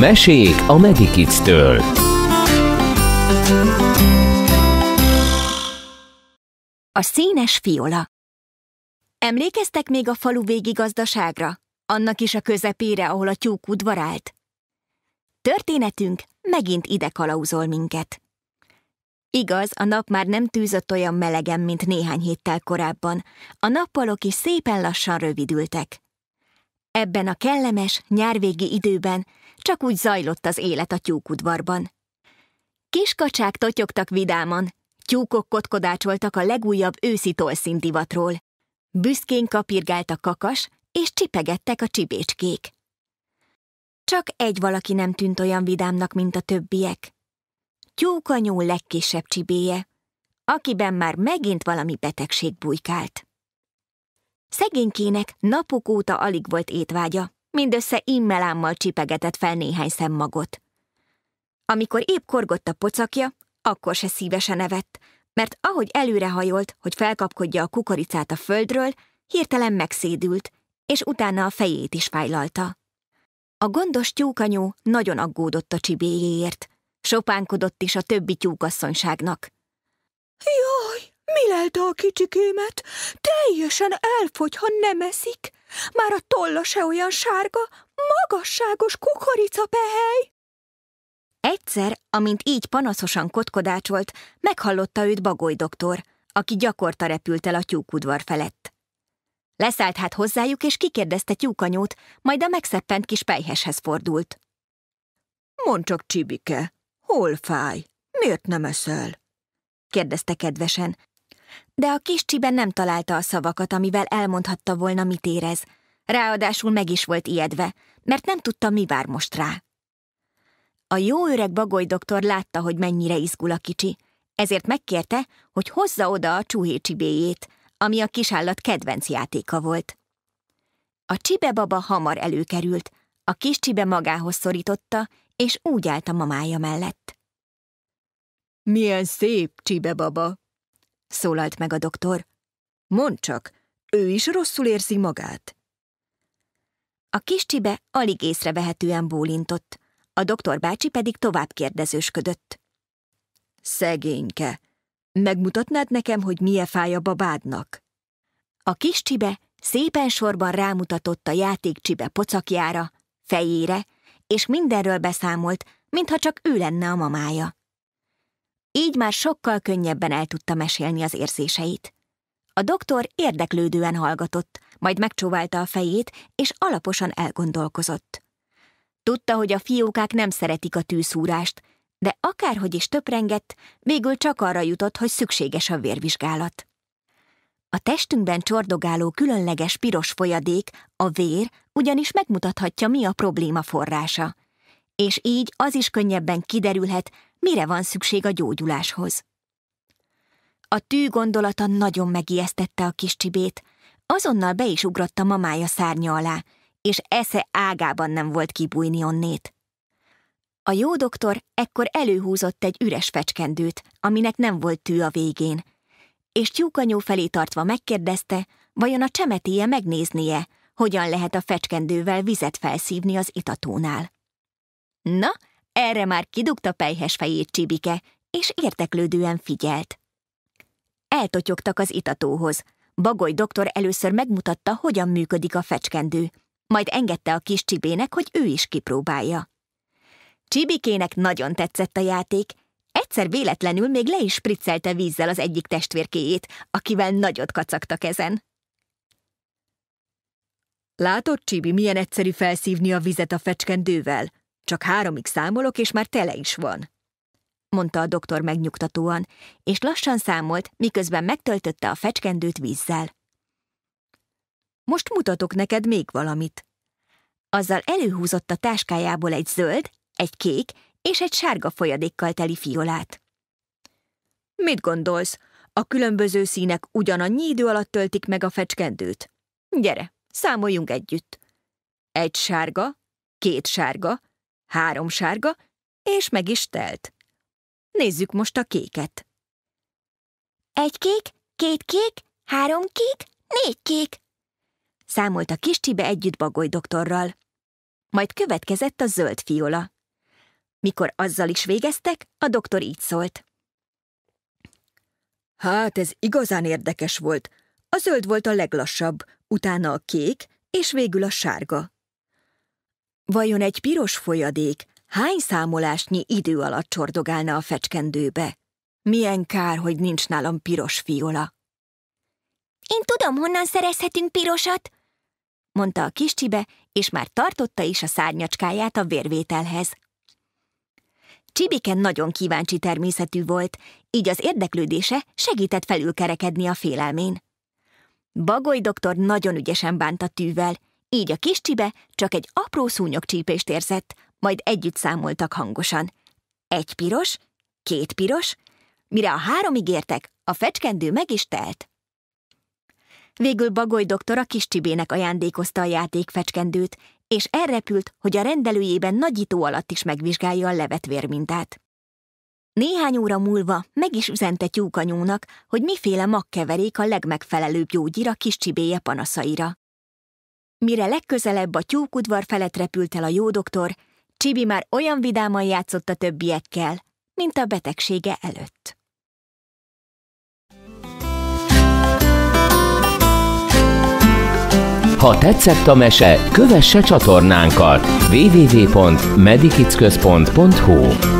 Mesék a Medikids-től. A színes fiola Emlékeztek még a falu végi gazdaságra? Annak is a közepére, ahol a tyúk udvarált? Történetünk megint ide kalauzol minket. Igaz, a nap már nem tűzött olyan melegen, mint néhány héttel korábban. A nappalok is szépen lassan rövidültek. Ebben a kellemes, nyárvégi időben csak úgy zajlott az élet a tyúkudvarban. Kiskacsák totyogtak vidáman, tyúkok kotkodácsoltak a legújabb őszi tolszintivatról. Büszkén kapirgált a kakas, és csipegettek a csibécskék. Csak egy valaki nem tűnt olyan vidámnak, mint a többiek. Tyúkanyú legkisebb csibéje, akiben már megint valami betegség bujkált. Szegénykének napok óta alig volt étvágya, mindössze immelámmal csipegetett fel néhány szemmagot. Amikor épp korgott a pocakja, akkor se szívesen evett, mert ahogy előrehajolt, hogy felkapkodja a kukoricát a földről, hirtelen megszédült, és utána a fejét is fájlalta. A gondos tyúkanyó nagyon aggódott a csibéjéért, sopánkodott is a többi tyúkasszonyságnak. Jaj, mi lelte a kicsikémet? Teljesen elfogy, ha nem eszik, már a tolla se olyan sárga, magasságos pehely. Egyszer, amint így panaszosan kotkodácsolt, meghallotta őt Bagoly doktor, aki gyakorta repült el a tyúkudvar felett. Leszállt hát hozzájuk, és kikérdezte tyúkanyót, majd a megszeppent kis pejheshez fordult. Mond csak, Csibike, hol fáj? Miért nem eszel? kérdezte kedvesen, de a kis csiben nem találta a szavakat, amivel elmondhatta volna, mit érez. Ráadásul meg is volt ijedve, mert nem tudta, mi vár most rá. A jó öreg bagoly doktor látta, hogy mennyire izgul a kicsi, ezért megkérte, hogy hozza oda a csúhé csibéjét, ami a kisállat kedvenc játéka volt. A csibe baba hamar előkerült, a kis csibe magához szorította, és úgy állt a mamája mellett. Milyen szép, csibe baba, szólalt meg a doktor. Mondd csak, ő is rosszul érzi magát. A kis csibe alig észrevehetően bólintott, a doktor bácsi pedig tovább kérdezősködött. Szegényke, megmutatnád nekem, hogy milyen fáj a babádnak? A kis csibe szépen sorban rámutatott a játékcsibe pocakjára, fejére, és mindenről beszámolt, mintha csak ő lenne a mamája. Így már sokkal könnyebben el tudta mesélni az érzéseit. A doktor érdeklődően hallgatott, majd megcsóválta a fejét, és alaposan elgondolkozott. Tudta, hogy a fiókák nem szeretik a tűszúrást, de akárhogy is töprengett, végül csak arra jutott, hogy szükséges a vérvizsgálat. A testünkben csordogáló különleges piros folyadék, a vér, ugyanis megmutathatja, mi a probléma forrása. És így az is könnyebben kiderülhet, mire van szükség a gyógyuláshoz. A tű gondolata nagyon megijesztette a kis csibét, azonnal be is ugrott a mamája szárnya alá, és esze ágában nem volt kibújni onnét. A jó doktor ekkor előhúzott egy üres fecskendőt, aminek nem volt tű a végén, és tyúkanyó felé tartva megkérdezte, vajon a csemetéje megnéznie, hogyan lehet a fecskendővel vizet felszívni az itatónál. Na, erre már kidugta pejhes fejét Csibike, és érteklődően figyelt. Eltotyogtak az itatóhoz. Bagoly doktor először megmutatta, hogyan működik a fecskendő, majd engedte a kis csibének, hogy ő is kipróbálja. Csibikének nagyon tetszett a játék, egyszer véletlenül még le is spriccelte vízzel az egyik testvérkéjét, akivel nagyot kacagtak ezen. Látod, Csibi, milyen egyszerű felszívni a vizet a fecskendővel? Csak háromig számolok, és már tele is van, mondta a doktor megnyugtatóan, és lassan számolt, miközben megtöltötte a fecskendőt vízzel. Most mutatok neked még valamit. Azzal előhúzott a táskájából egy zöld, egy kék és egy sárga folyadékkal teli fiolát. Mit gondolsz? A különböző színek ugyanannyi idő alatt töltik meg a fecskendőt. Gyere, számoljunk együtt. Egy sárga, két sárga, három sárga, és meg is telt. Nézzük most a kéket. Egy kék, két kék, három kék, négy kék. Számolt a kis Csibe együtt Bagoly doktorral. Majd következett a zöld fiola. Mikor azzal is végeztek, a doktor így szólt. Hát ez igazán érdekes volt. A zöld volt a leglassabb, utána a kék, és végül a sárga. Vajon egy piros folyadék hány számolásnyi idő alatt csordogálna a fecskendőbe? Milyen kár, hogy nincs nálam piros fiola. Én tudom, honnan szerezhetünk pirosat, mondta a kis csibe, és már tartotta is a szárnyacskáját a vérvételhez. Csibiken nagyon kíváncsi természetű volt, így az érdeklődése segített felülkerekedni a félelmén. Bagoly doktor nagyon ügyesen bánt a tűvel, így a kis csibe csak egy apró csípést érzett, majd együtt számoltak hangosan. Egy piros, két piros, mire a három ígértek, a fecskendő meg is telt. Végül Bagoly doktor a kis csibének ajándékozta a játékfecskendőt, és elrepült, hogy a rendelőjében nagyító alatt is megvizsgálja a levet vérmintát. Néhány óra múlva meg is üzente tyúkanyónak, hogy miféle magkeverék a legmegfelelőbb gyógyír a kis csibéje panaszaira. Mire legközelebb a tyúkudvar felett repült el a jó doktor, Csibi már olyan vidáman játszott a többiekkel, mint a betegsége előtt. Ha tetszett a mese, kövesse csatornánkat www.medikicközpont.hu